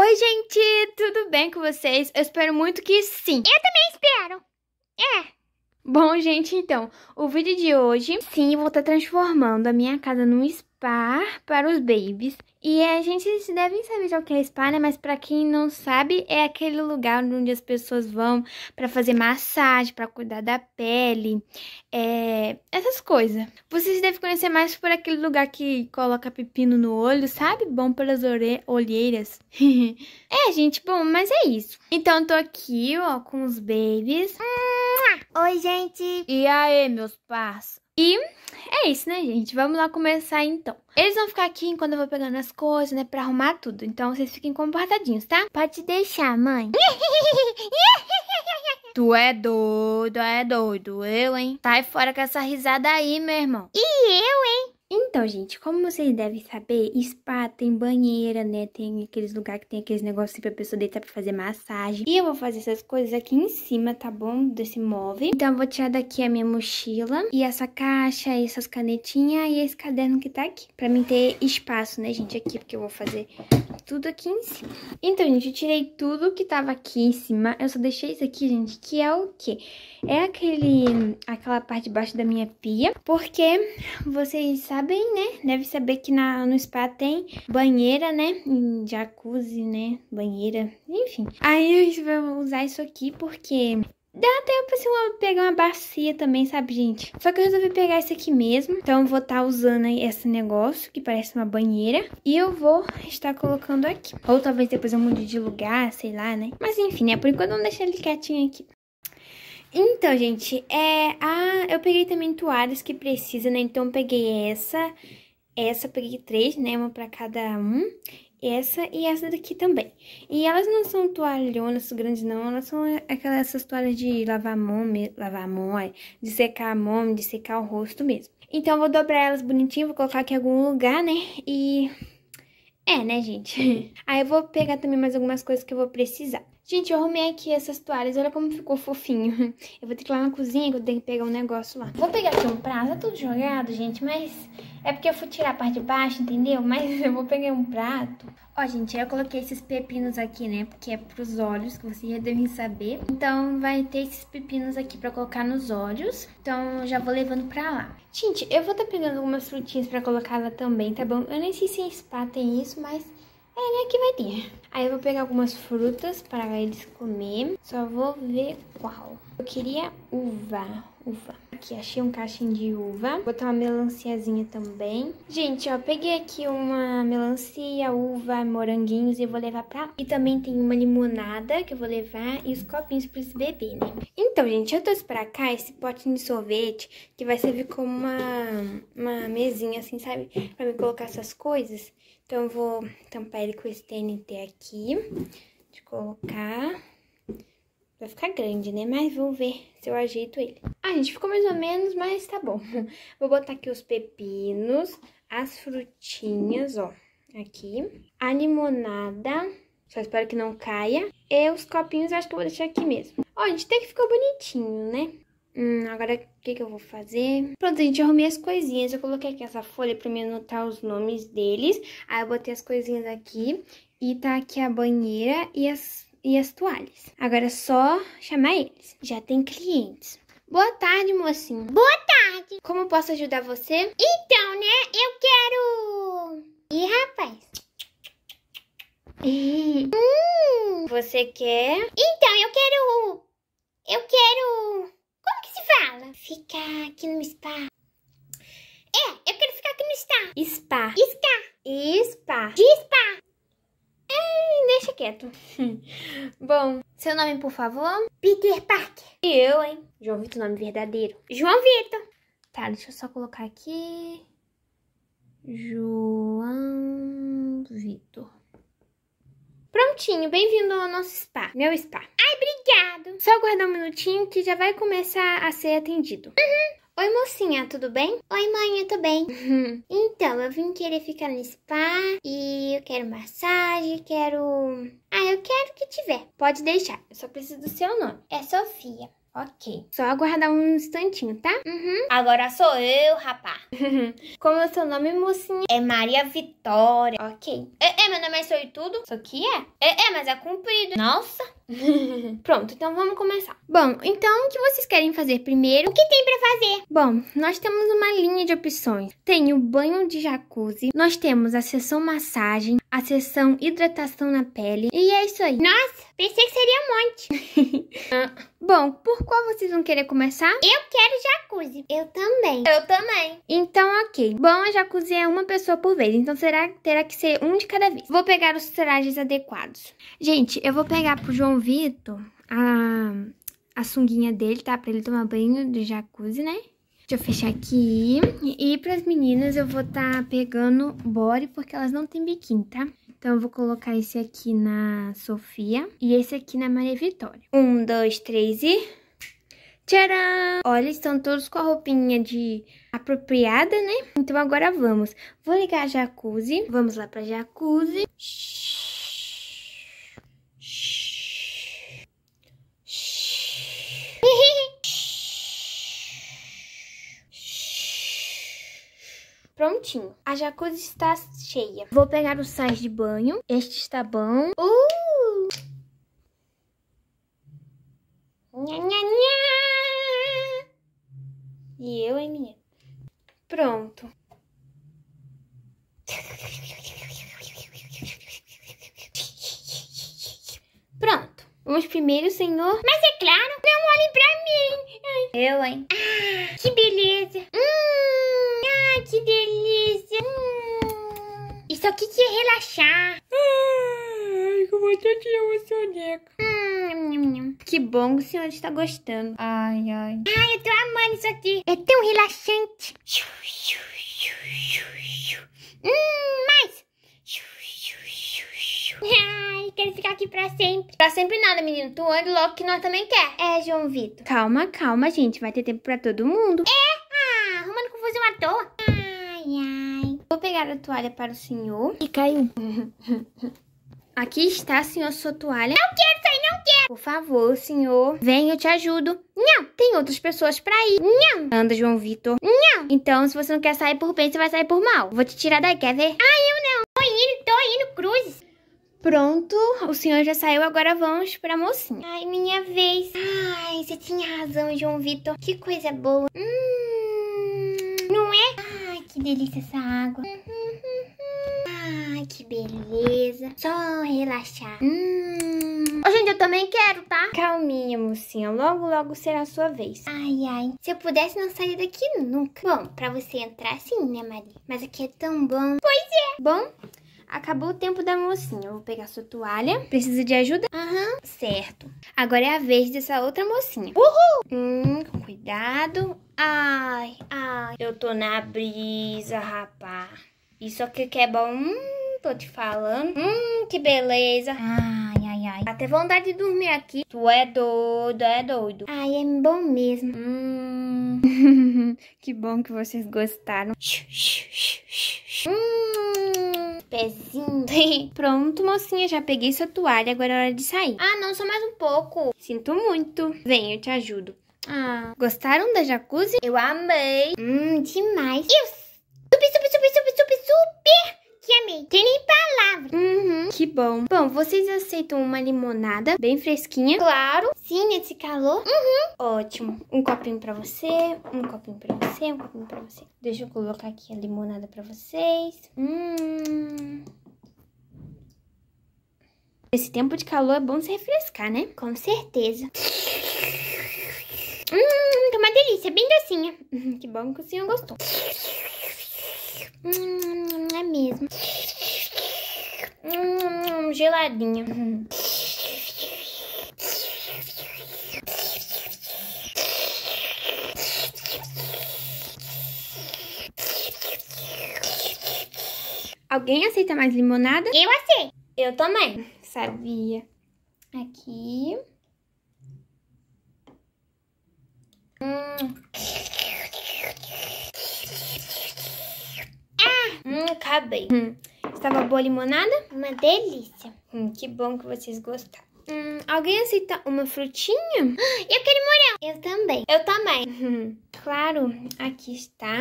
Oi, gente, tudo bem com vocês? Eu espero muito que sim. Eu também espero. É. Bom, gente, então, o vídeo de hoje, sim, vou estar tá transformando a minha casa num espaço spa para os babies. E a gente deve saber já o que é SPA, né? Mas para quem não sabe, é aquele lugar onde as pessoas vão para fazer massagem, para cuidar da pele, é... essas coisas. Vocês devem conhecer mais por aquele lugar que coloca pepino no olho, sabe? Bom pelas as olheiras. é, gente, bom, mas é isso. Então, tô aqui, ó, com os babies. Oi, gente! E aí, meus parça? E é isso, né, gente? Vamos lá começar então. Eles vão ficar aqui enquanto eu vou pegando as coisas, né, pra arrumar tudo. Então vocês fiquem comportadinhos, tá? Pode deixar, mãe. tu é doido, é doido. Eu, hein? Sai fora com essa risada aí, meu irmão. E eu, hein? Então, gente, como vocês devem saber, spa tem banheira, né? Tem aqueles lugares que tem aqueles negócios assim pra pessoa deitar pra fazer massagem. E eu vou fazer essas coisas aqui em cima, tá bom? Desse móvel. Então, eu vou tirar daqui a minha mochila e essa caixa, e essas canetinhas e esse caderno que tá aqui. Pra mim ter espaço, né, gente, aqui, porque eu vou fazer tudo aqui em cima. Então, gente, eu tirei tudo que tava aqui em cima. Eu só deixei isso aqui, gente, que é o quê? É aquele, aquela parte de baixo da minha pia. Porque vocês sabem, né? Deve saber que na, no spa tem banheira, né? Em jacuzzi, né? Banheira, enfim. Aí eu vou usar isso aqui porque Dá até pra assim, uma, pegar uma bacia também, sabe, gente? Só que eu resolvi pegar esse aqui mesmo. Então eu vou estar tá usando esse negócio, que parece uma banheira. E eu vou estar colocando aqui. Ou talvez depois eu mude de lugar, sei lá, né? Mas enfim, né? Por enquanto eu deixar ele quietinho aqui. Então, gente, é, ah eu peguei também toalhas que precisa, né? Então eu peguei essa, essa eu peguei três, né? Uma pra cada um essa e essa daqui também. E elas não são toalhonas grandes, não. Elas são aquelas essas toalhas de lavar a mão, lavar a mão, é, de secar a mão, de secar o rosto mesmo. Então, eu vou dobrar elas bonitinho, vou colocar aqui em algum lugar, né? E... É, né, gente? Aí eu vou pegar também mais algumas coisas que eu vou precisar. Gente, eu arrumei aqui essas toalhas, olha como ficou fofinho. Eu vou ter que ir lá na cozinha, que eu tenho que pegar um negócio lá. Vou pegar aqui um prato, tá tudo jogado, gente, mas é porque eu fui tirar a parte de baixo, entendeu? Mas eu vou pegar um prato. Ó, gente, eu coloquei esses pepinos aqui, né? Porque é pros olhos, que vocês já devem saber. Então, vai ter esses pepinos aqui pra colocar nos olhos. Então, já vou levando pra lá. Gente, eu vou tá pegando algumas frutinhas pra colocar lá também, tá bom? Eu nem sei se em spa tem isso, mas... É, né, que vai ter. Aí eu vou pegar algumas frutas para eles comer. Só vou ver qual. Eu queria uva, uva. Aqui, achei um caixinho de uva. Vou botar uma melanciazinha também. Gente, ó, peguei aqui uma melancia, uva, moranguinhos e vou levar pra... E também tem uma limonada que eu vou levar e os copinhos pra eles beberem. Né? Então, gente, eu trouxe pra cá esse potinho de sorvete que vai servir como uma, uma mesinha, assim, sabe? Pra me colocar essas coisas. Então, eu vou tampar ele com esse TNT aqui. De colocar... Vai ficar grande, né? Mas vamos ver se eu ajeito ele. Ah, gente, ficou mais ou menos, mas tá bom. Vou botar aqui os pepinos, as frutinhas, ó, aqui. A limonada, só espero que não caia. E os copinhos acho que eu vou deixar aqui mesmo. Ó, gente, até que ficou bonitinho, né? Hum, agora o que, que eu vou fazer? Pronto, gente, eu arrumei as coisinhas. Eu coloquei aqui essa folha pra me anotar os nomes deles. Aí eu botei as coisinhas aqui. E tá aqui a banheira e as e as toalhas. Agora é só chamar eles. Já tem clientes. Boa tarde, mocinho. Boa tarde. Como posso ajudar você? Então, né? Eu quero... Ih, rapaz. hum, você quer? Então, eu quero... Eu quero... Como que se fala? Ficar aqui no spa. É, eu quero ficar aqui no spa. Spa. Spa. Spa. spa quieto. Bom, seu nome, por favor? Peter Parker. E eu, hein? João Vitor, nome verdadeiro. João Vitor. Tá, deixa eu só colocar aqui. João Vitor. Prontinho, bem-vindo ao nosso spa. Meu spa. Ai, obrigado. Só aguardar um minutinho que já vai começar a ser atendido. Uhum. Oi, mocinha, tudo bem? Oi, mãe, eu tô bem. Hum. então, eu vim querer ficar no spa e eu quero massagem, quero... Ah, eu quero que tiver. Pode deixar, eu só preciso do seu nome. É Sofia. Ok. Só aguardar um instantinho, tá? Uhum. Agora sou eu, rapá. Como é o seu nome, mocinha? É Maria Vitória. Ok. É, é meu nome é tudo? Isso aqui é? É, é, mas é comprido. Nossa. Pronto, então vamos começar. Bom, então o que vocês querem fazer primeiro? O que tem para fazer? Bom, nós temos uma linha de opções. Tem o banho de jacuzzi, nós temos a sessão massagem, a sessão hidratação na pele e é isso aí. Nossa, pensei que seria um monte. Bom, por qual vocês vão querer começar? Eu quero jacuzzi. Eu também. Eu também. Então, ok. Bom, a jacuzzi é uma pessoa por vez, então será terá que ser um de cada vez. Vou pegar os trajes adequados. Gente, eu vou pegar pro João convido a, a sunguinha dele, tá? Pra ele tomar banho de jacuzzi, né? Deixa eu fechar aqui. E pras meninas eu vou tá pegando body, porque elas não têm biquíni, tá? Então eu vou colocar esse aqui na Sofia e esse aqui na Maria Vitória. Um, dois, três e... Tcharam! Olha, estão todos com a roupinha de apropriada, né? Então agora vamos. Vou ligar a jacuzzi. Vamos lá pra jacuzzi. Shhh. minutinho. A jacuzzi está cheia. Vou pegar o sais de banho. Este está bom. Uh! Nha, nha, nha. E eu, hein, minha. Pronto. Pronto. Vamos primeiro, senhor. Mas é claro, não olhem pra mim. Eu, hein? Ah, que beleza. Hum, ah, que delícia delícia! Hum, isso aqui te relaxar. Ai, ah, bastante eu tô emocioneca. que bom que o senhor está gostando. Ai, ai. Ai, eu tô amando isso aqui. É tão relaxante. Hum, mais. Ai, quero ficar aqui pra sempre. Pra sempre nada, menino. Tu anda logo que nós também quer. É, João Vitor. Calma, calma, gente. Vai ter tempo pra todo mundo. É! a toalha para o senhor. E caiu. Aqui está, senhor, sua toalha. Não quero, sair não quero. Por favor, senhor, vem eu te ajudo. Não, tem outras pessoas para ir. Não. Anda, João Vitor. Não. Então, se você não quer sair por bem, você vai sair por mal. Vou te tirar daí, quer ver? Ah, eu não. Tô indo, tô indo, cruzes. Pronto, o senhor já saiu, agora vamos pra mocinha. Ai, minha vez. Ai, você tinha razão, João Vitor. Que coisa boa. Hum que delícia essa água. Ai, ah, que beleza. Só relaxar. Hum. Oh, gente, eu também quero, tá? Calminha, mocinha. Logo, logo será a sua vez. Ai, ai. Se eu pudesse, não sair daqui nunca. Bom, pra você entrar, sim, né, Maria? Mas aqui é tão bom. Pois é. Bom, Acabou o tempo da mocinha. Eu vou pegar sua toalha. Precisa de ajuda? Aham. Uhum. Certo. Agora é a vez dessa outra mocinha. Uhul! Hum, cuidado. Ai, ai, eu tô na brisa, rapá. Isso aqui que é bom, hum, tô te falando. Hum, que beleza. Ai, ai, ai. Até vontade de dormir aqui. Tu é doido, é doido. Ai, é bom mesmo. Hum. que bom que vocês gostaram. hum, pezinho. Pronto, mocinha, já peguei sua toalha, agora é hora de sair. Ah, não, só mais um pouco. Sinto muito. Vem, eu te ajudo. Ah, gostaram da jacuzzi? Eu amei. Hum, demais. Eu super, super, super, super, super, super que amei. Tem nem palavra. Uhum. Que bom. Bom, vocês aceitam uma limonada bem fresquinha? Claro. Sim, nesse calor. Uhum. Ótimo. Um copinho pra você, um copinho pra você, um copinho pra você. Deixa eu colocar aqui a limonada pra vocês. Hum... Esse tempo de calor é bom se refrescar, né? Com certeza. Hum, tá uma delícia, bem docinha. Hum, que bom que o senhor gostou. Hum, é mesmo. Hum, geladinha. Alguém aceita mais limonada? Eu aceito. Eu também. Sabia. Aqui. Hum. Ah! Hum, acabei. Hum. Estava boa a limonada? Uma delícia. Hum, que bom que vocês gostaram. Hum, alguém aceita uma frutinha? Eu quero morango. Eu também. Eu também. Hum, claro, aqui está.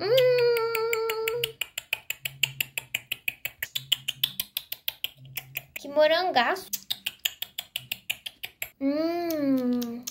Hum. Que morangaço. Hum.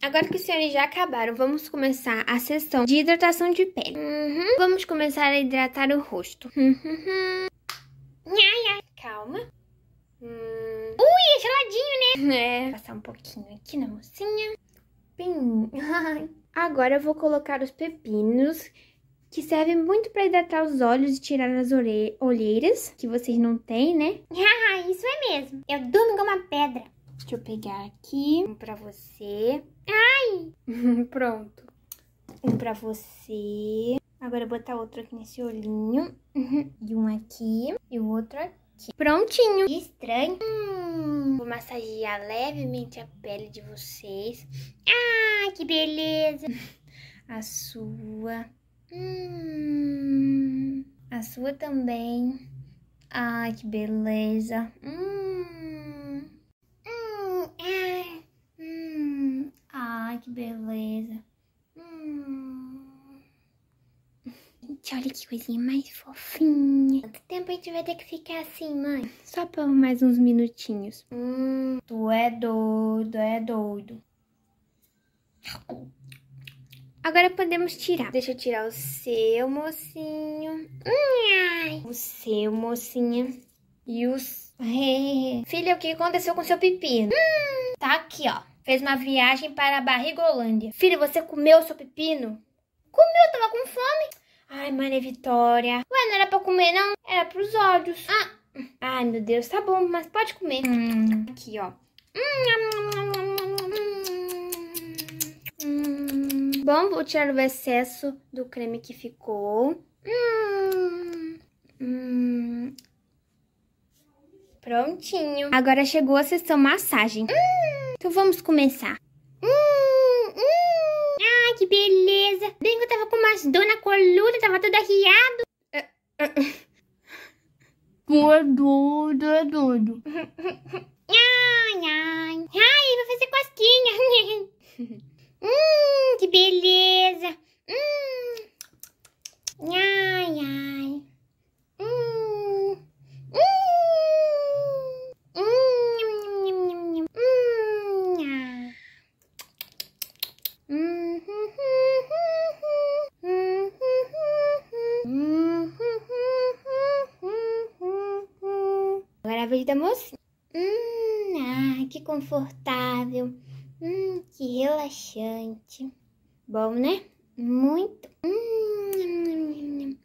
Agora que os senhores já acabaram, vamos começar a sessão de hidratação de pele. Uhum. Vamos começar a hidratar o rosto. Uhum. Calma. Hum. Ui, é geladinho, né? É. Passar um pouquinho aqui na mocinha. Agora eu vou colocar os pepinos, que servem muito para hidratar os olhos e tirar as olheiras, que vocês não têm, né? Ah, isso é mesmo. Eu durmo com uma pedra. Deixa eu pegar aqui. Um pra você. Ai! Pronto. Um pra você. Agora eu vou botar outro aqui nesse olhinho. Uhum. e um aqui. E o outro aqui. Prontinho. Que estranho. Hum, vou massagear levemente a pele de vocês. Ah, que beleza. a sua. Hum, a sua também. Ai, que beleza. Hum. Gente, olha que coisinha mais fofinha. Quanto tempo a gente vai ter que ficar assim, mãe? Só por mais uns minutinhos. Hum, tu é doido, é doido. Agora podemos tirar. Deixa eu tirar o seu mocinho. O seu mocinha. E os... Filha, o que aconteceu com seu pepino? Hum, tá aqui, ó. Fez uma viagem para a Barrigolândia. Filha, você comeu seu pepino? Comeu, tava com fome. Ai, Maria Vitória. Ué, não era pra comer, não? Era pros olhos. Ah. Ai, meu Deus, tá bom, mas pode comer. Hum. Aqui, ó. Hum. Bom, vou tirar o excesso do creme que ficou. Hum. hum. Prontinho. Agora chegou a sessão massagem. Hum. Então vamos começar beleza! bem eu tava com umas dor na coluna, tava todo arriado. Doido, é doido. Ai, ai. Ai, vai fazer cosquinha. hum, que beleza. Hum. Ai, ai. confortável. Hum, que relaxante. Bom, né? Muito. Hum,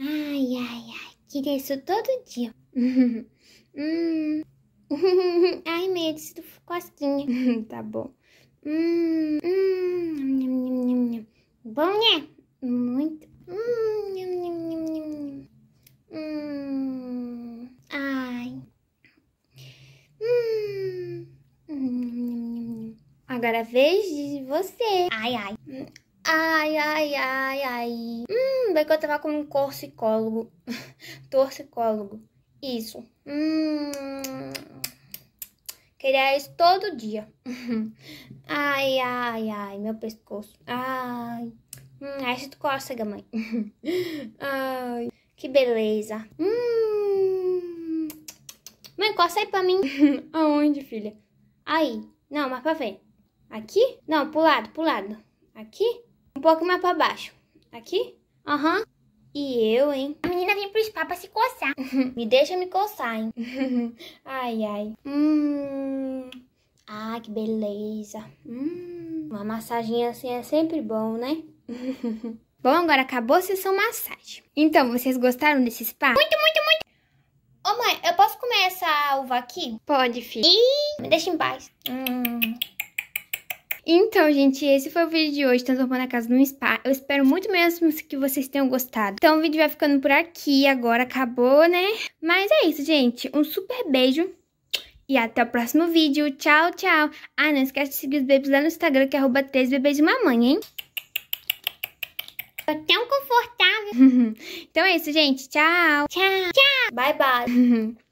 ai, ai, ai. Queria isso todo dia. hum. ai, medo do cosquinha. tá bom. Hum, hum bom, né? Muito. Hum, Agora a é vez de você. Ai, ai. Ai, ai, ai, ai. Hum, bem que eu tava com um torcicólogo. torcicólogo. Isso. Hum. Queria é isso todo dia. ai, ai, ai, meu pescoço. Ai. Hum, acho é que cócega, mãe. ai. Que beleza. Hum. Mãe, coça aí pra mim. Aonde, filha? Aí. Não, mas pra ver Aqui? Não, pro lado, pro lado. Aqui? Um pouco mais pra baixo. Aqui? Aham. Uhum. E eu, hein? A menina vem pro spa pra se coçar. me deixa me coçar, hein? ai, ai. Hum. Ah, que beleza. Hum. Uma massaginha assim é sempre bom, né? bom, agora acabou a sessão massagem. Então, vocês gostaram desse spa? Muito, muito, muito. Ô, mãe, eu posso comer essa uva aqui? Pode, filho. Ih, me deixa em paz. Hum. Então, gente, esse foi o vídeo de hoje, transformando a casa num spa. Eu espero muito mesmo que vocês tenham gostado. Então, o vídeo vai ficando por aqui, agora acabou, né? Mas é isso, gente. Um super beijo. E até o próximo vídeo. Tchau, tchau. Ah, não esquece de seguir os bebês lá no Instagram, que é arroba 3 bebês de mamãe, hein? Tô tão confortável. então é isso, gente. Tchau. Tchau. Tchau. Bye, bye.